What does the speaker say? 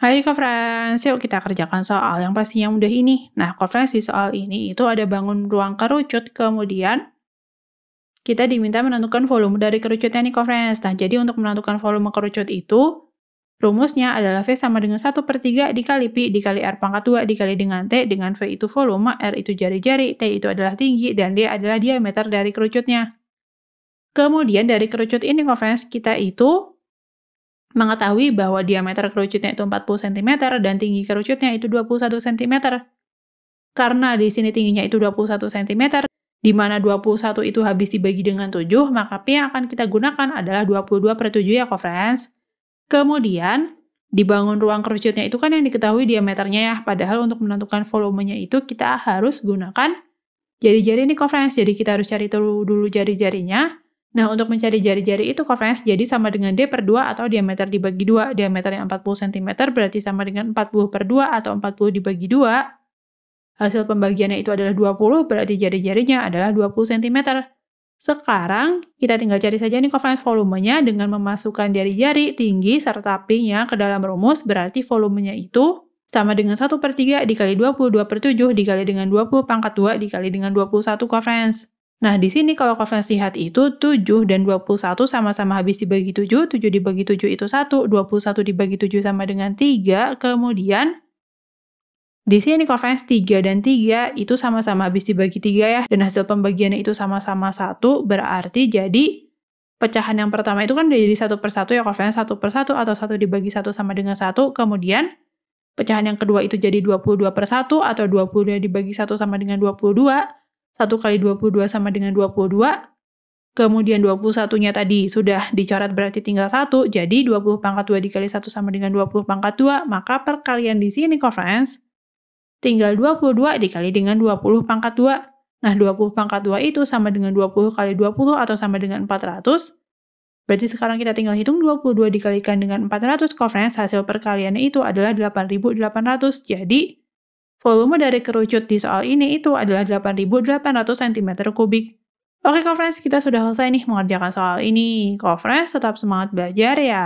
Hai conference, yuk kita kerjakan soal yang pastinya mudah ini. Nah, conference di soal ini itu ada bangun ruang kerucut, kemudian kita diminta menentukan volume dari kerucutnya nih conference. Nah, jadi untuk menentukan volume kerucut itu, rumusnya adalah V sama dengan 1 per 3 dikali Pi dikali R pangkat 2 dikali dengan T, dengan V itu volume, R itu jari-jari, T itu adalah tinggi, dan D adalah diameter dari kerucutnya. Kemudian dari kerucut ini conference kita itu mengetahui bahwa diameter kerucutnya itu 40 cm dan tinggi kerucutnya itu 21 cm. Karena di sini tingginya itu 21 cm, di mana 21 itu habis dibagi dengan 7, maka P yang akan kita gunakan adalah 22 per 7 ya, friends. Kemudian, dibangun ruang kerucutnya itu kan yang diketahui diameternya ya, padahal untuk menentukan volumenya itu kita harus gunakan jari-jari ini, friends. Jadi kita harus cari dulu jari-jarinya, Nah, untuk mencari jari-jari itu covariance jadi sama dengan D per 2 atau diameter dibagi 2. Diameter yang 40 cm berarti sama dengan 40 per 2 atau 40 dibagi 2. Hasil pembagiannya itu adalah 20, berarti jari-jarinya adalah 20 cm. Sekarang, kita tinggal cari saja nih covariance volumenya dengan memasukkan jari-jari tinggi serta p ke dalam rumus, berarti volumenya itu sama dengan 1 per 3 dikali 22 per 7 dikali dengan 20 pangkat 2 dikali dengan 21 covariance. Nah, di sini kalau sihat itu 7 dan 21 sama-sama habis dibagi 7, 7 dibagi 7 itu 1, 21 dibagi 7 sama dengan 3, kemudian di sini konvers 3 dan 3 itu sama-sama habis dibagi 3 ya, dan hasil pembagiannya itu sama-sama 1, berarti jadi pecahan yang pertama itu kan jadi 1 per 1 ya konvers 1 per 1 atau 1 dibagi 1 sama dengan 1, kemudian pecahan yang kedua itu jadi 22 per 1 atau 22 dibagi 1 sama dengan 22, 1 kali 22 sama dengan 22, Kemudian 21-nya tadi sudah dicoret berarti tinggal 1, jadi 20 pangkat 2 dikali 1 sama dengan 20 pangkat 2, maka perkalian di sini, conference, tinggal 22 dikali dengan 20 pangkat 2. Nah, 20 pangkat 2 itu sama dengan 20 kali 20 atau sama dengan 400. Berarti sekarang kita tinggal hitung 22 dikalikan dengan 400, conference, hasil perkaliannya itu adalah 8800, jadi Volume dari kerucut di soal ini itu adalah 8.800 cm kubik. Oke, Conference, kita sudah selesai nih mengerjakan soal ini. Conference, tetap semangat belajar ya.